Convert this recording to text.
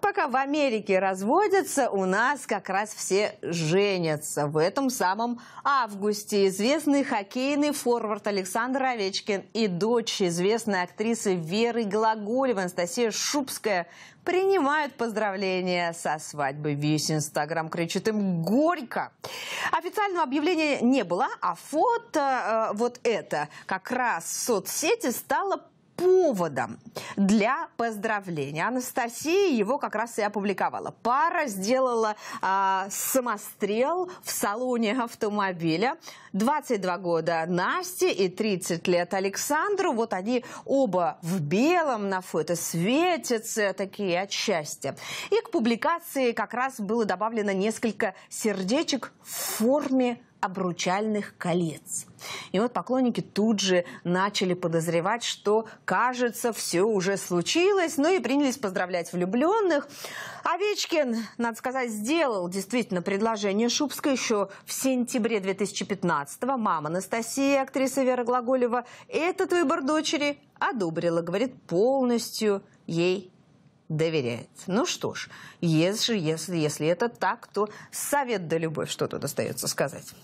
Пока в Америке разводятся, у нас как раз все женятся. В этом самом августе известный хоккейный форвард Александр Овечкин и дочь известной актрисы Веры Глаголевой Анастасия Шубская принимают поздравления со свадьбой. Весь Инстаграм кричит им горько. Официального объявления не было, а фото э, вот это как раз в соцсети стало поводом для поздравления. Анастасия его как раз и опубликовала. Пара сделала э, самострел в салоне автомобиля. 22 года Насте и 30 лет Александру. Вот они оба в белом на фото светятся, такие от счастья. И к публикации как раз было добавлено несколько сердечек в форме обручальных колец. И вот поклонники тут же начали подозревать, что, кажется, все уже случилось, ну и принялись поздравлять влюбленных. Овечкин, надо сказать, сделал действительно предложение Шубской еще в сентябре 2015-го. Мама Анастасия, актриса Вера Глаголева, этот выбор дочери одобрила, говорит, полностью ей доверяет. Ну что ж, если, если, если это так, то совет да любовь, что тут остается сказать.